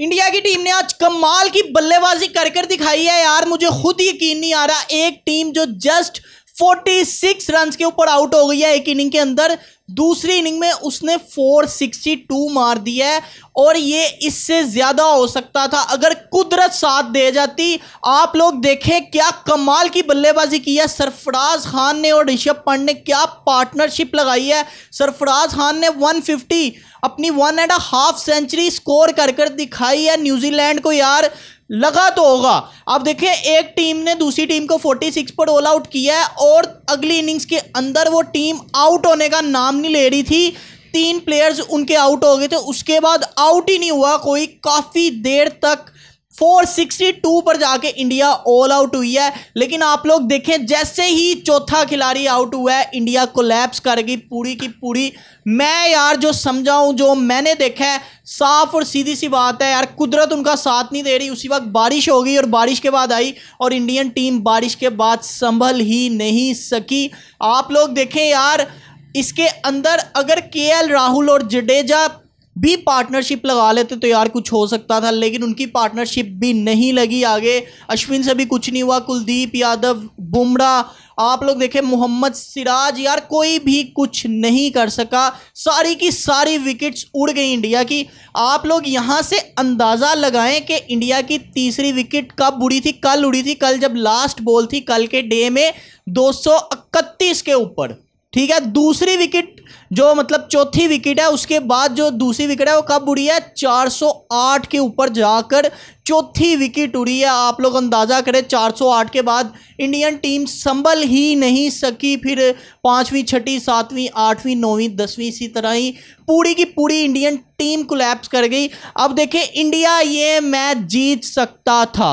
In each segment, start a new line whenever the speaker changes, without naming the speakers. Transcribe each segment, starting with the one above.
India की team ने आज कमाल की बल्लेबाजी कर कर दिखाई है यार मुझे खुद यकीन नहीं आ रहा एक टीम जो जस्ट 46 रन के ऊपर आउट हो गई है एक इनिंग के अंदर दूसरी इनिंग में उसने 462 मार दिया है और ये इससे ज़्यादा हो सकता था अगर कुदरत साथ दे जाती आप लोग देखें क्या कमाल की बल्लेबाजी की है सरफराज खान ने और ऋषभ पंत ने क्या पार्टनरशिप लगाई है सरफराज खान ने 150 अपनी one and half century score कर कर दिखाई है न्यूजीलैंड को यार लगा तो होगा अब देखिए एक टीम ने दूसरी टीम को 46 पर ऑल आउट किया है और अगली इनिंग्स के अंदर वो टीम आउट होने का नाम नहीं ले रही थी तीन प्लेयर्स उनके आउट हो गए थे उसके बाद आउट ही नहीं हुआ कोई काफ़ी देर तक 462 पर जाके इंडिया ऑल आउट हुई है लेकिन आप लोग देखें जैसे ही चौथा खिलाड़ी आउट हुआ है इंडिया कोलैप्स कर गई पूरी की पूरी मैं यार जो समझाऊँ जो मैंने देखा है साफ और सीधी सी बात है यार कुदरत उनका साथ नहीं दे रही उसी वक्त बारिश हो गई और बारिश के बाद आई और इंडियन टीम बारिश के बाद संभल ही नहीं सकी आप लोग देखें यार इसके अंदर अगर के राहुल और जडेजा भी पार्टनरशिप लगा लेते तो यार कुछ हो सकता था लेकिन उनकी पार्टनरशिप भी नहीं लगी आगे अश्विन से भी कुछ नहीं हुआ कुलदीप यादव बुमराह आप लोग देखें मोहम्मद सिराज यार कोई भी कुछ नहीं कर सका सारी की सारी विकेट्स उड़ गई इंडिया की आप लोग यहाँ से अंदाज़ा लगाएं कि इंडिया की तीसरी विकेट कब उड़ी थी कल उड़ी थी कल जब लास्ट बॉल थी कल के डे में दो के ऊपर ठीक है दूसरी विकेट जो मतलब चौथी विकेट है उसके बाद जो दूसरी विकेट है वो कब उड़ी है 408 के ऊपर जाकर चौथी विकेट उड़ी है आप लोग अंदाज़ा करें 408 के बाद इंडियन टीम संभल ही नहीं सकी फिर पाँचवीं छठी सातवीं आठवीं नौवीं दसवीं इसी तरह ही पूरी की पूरी इंडियन टीम कोलैप्स कर गई अब देखें इंडिया ये मैच जीत सकता था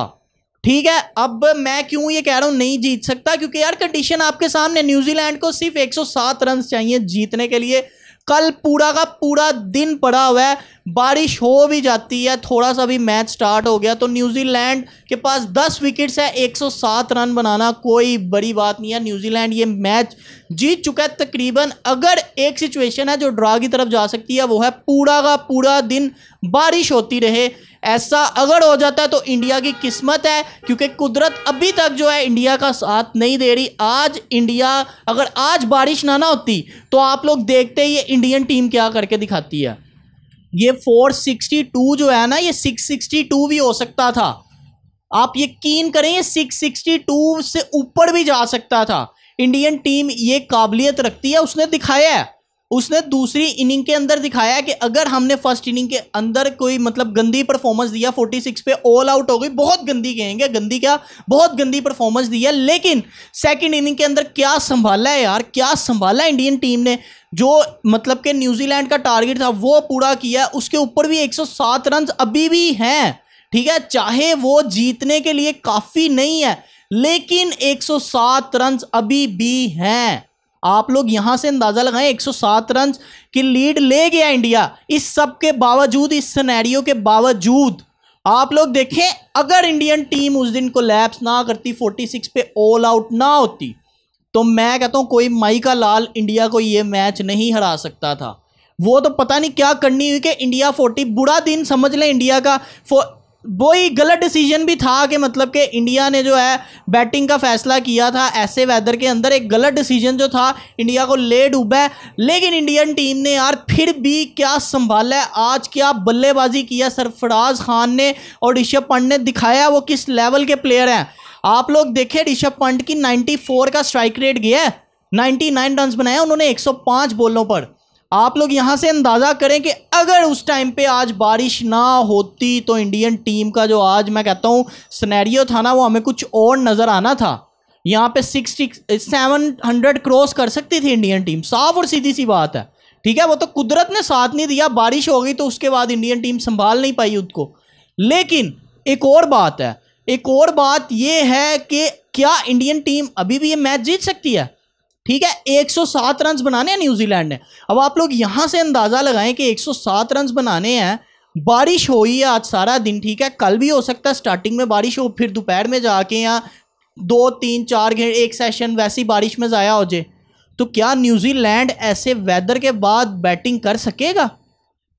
ठीक है अब मैं क्यों ये कह रहा हूं नहीं जीत सकता क्योंकि यार कंडीशन आपके सामने न्यूजीलैंड को सिर्फ 107 रन चाहिए जीतने के लिए कल पूरा का पूरा दिन पड़ा हुआ है बारिश हो भी जाती है थोड़ा सा भी मैच स्टार्ट हो गया तो न्यूजीलैंड के पास 10 विकेट्स है 107 रन बनाना कोई बड़ी बात नहीं है न्यूजीलैंड ये मैच जीत चुका है तकरीबन अगर एक सिचुएशन है जो ड्रा की तरफ जा सकती है वो है पूरा का पूरा दिन बारिश होती रहे ऐसा अगर हो जाता है तो इंडिया की किस्मत है क्योंकि कुदरत अभी तक जो है इंडिया का साथ नहीं दे रही आज इंडिया अगर आज बारिश ना ना होती तो आप लोग देखते ही ये इंडियन टीम क्या करके दिखाती है ये 462 जो है ना ये 662 भी हो सकता था आप यकीन करें ये 662 से ऊपर भी जा सकता था इंडियन टीम ये काबिलियत रखती है उसने दिखाया है उसने दूसरी इनिंग के अंदर दिखाया कि अगर हमने फर्स्ट इनिंग के अंदर कोई मतलब गंदी परफॉर्मेंस दिया 46 पे ऑल आउट हो गई बहुत गंदी कहेंगे गंदी क्या बहुत गंदी परफॉर्मेंस दिया लेकिन सेकंड इनिंग के अंदर क्या संभाला है यार क्या संभाला इंडियन टीम ने जो मतलब कि न्यूजीलैंड का टारगेट था वो पूरा किया उसके ऊपर भी एक रन अभी भी हैं ठीक है चाहे वो जीतने के लिए काफ़ी नहीं है लेकिन 107 रन अभी भी हैं आप लोग यहां से अंदाजा लगाएं 107 रन की लीड ले गया इंडिया इस सब के बावजूद इस सिनेरियो के बावजूद आप लोग देखें अगर इंडियन टीम उस दिन को लैप्स ना करती 46 पे ऑल आउट ना होती तो मैं कहता हूं कोई माई का लाल इंडिया को ये मैच नहीं हरा सकता था वो तो पता नहीं क्या करनी हुई कि इंडिया 40 बुरा दिन समझ लें इंडिया का वो ही गलत डिसीजन भी था कि मतलब कि इंडिया ने जो है बैटिंग का फैसला किया था ऐसे वेदर के अंदर एक गलत डिसीजन जो था इंडिया को ले डूबा लेकिन इंडियन टीम ने यार फिर भी क्या संभाला है आज क्या बल्लेबाजी किया सरफराज खान ने और ऋषभ पंत ने दिखाया वो किस लेवल के प्लेयर हैं आप लोग देखें ऋषभ पंत की नाइन्टी का स्ट्राइक रेट गया है नाइन्टी रन्स बनाया उन्होंने 105 बॉलों पर आप लोग यहाँ से अंदाज़ा करें कि अगर उस टाइम पे आज बारिश ना होती तो इंडियन टीम का जो आज मैं कहता हूँ स्नैरियो था ना वो हमें कुछ और नज़र आना था यहाँ पे सिक्सटी सेवन हंड्रेड क्रॉस कर सकती थी इंडियन टीम साफ और सीधी सी बात है ठीक है वो तो कुदरत ने साथ नहीं दिया बारिश हो गई तो उसके बाद इंडियन टीम संभाल नहीं पाई उसको लेकिन एक और बात है एक और बात यह है कि क्या इंडियन टीम अभी भी ये मैच जीत सकती है ठीक है 107 रन बनाने हैं न्यूजीलैंड ने अब आप लोग यहां से अंदाजा लगाएं कि 107 रन बनाने हैं बारिश हो ही है आज सारा दिन ठीक है कल भी हो सकता है स्टार्टिंग में बारिश हो फिर दोपहर में जाके या दो तीन चार घंटे एक सेशन वैसी बारिश में ज़ाया हो जाए तो क्या न्यूजीलैंड ऐसे वेदर के बाद बैटिंग कर सकेगा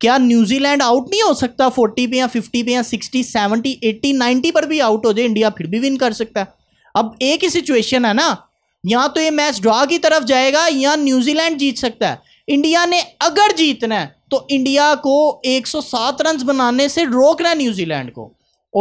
क्या न्यूजीलैंड आउट नहीं हो सकता फोर्टी पे या फिफ्टी पे या सिक्सटी सेवनटी एट्टी नाइन्टी पर भी आउट हो जाए इंडिया फिर भी विन कर सकता है अब एक ही सिचुएशन है ना या तो ये मैच ड्रॉ की तरफ जाएगा या न्यूजीलैंड जीत सकता है इंडिया ने अगर जीतना है तो इंडिया को 107 रन बनाने से रोकना है न्यूजीलैंड को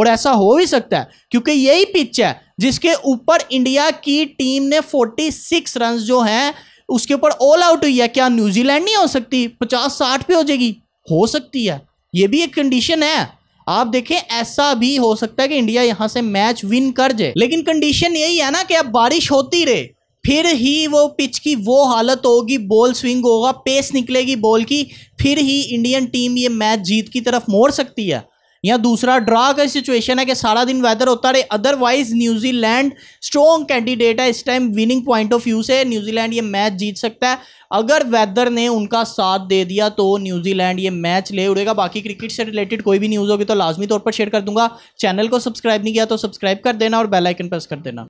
और ऐसा हो भी सकता है क्योंकि यही पिच है जिसके ऊपर इंडिया की टीम ने 46 रन जो हैं उसके ऊपर ऑल आउट हुई है क्या न्यूजीलैंड नहीं हो सकती 50 60 पे हो जाएगी हो सकती है ये भी एक कंडीशन है आप देखें ऐसा भी हो सकता है कि इंडिया यहां से मैच विन कर जाए लेकिन कंडीशन यही है ना कि अब बारिश होती रहे फिर ही वो पिच की वो हालत होगी बॉल स्विंग होगा पेस निकलेगी बॉल की फिर ही इंडियन टीम ये मैच जीत की तरफ मोड़ सकती है या दूसरा ड्रा का सिचुएशन है कि सारा दिन वेदर होता रहे अदरवाइज न्यूजीलैंड स्ट्रॉन्ग कैंडिडेट है इस time winning point of view से न्यूजीलैंड ये मैच जीत सकता है अगर वेदर ने उनका साथ दे दिया तो न्यूजीलैंड ये मैच ले उड़ेगा बाकी क्रिकेट से रिलेटेड कोई भी न्यूज़ होगी तो लाजमी तौर पर शेयर कर दूंगा चैनल को सब्सक्राइब नहीं किया तो सब्सक्राइब कर देना और बेलाइकन प्रेस कर देना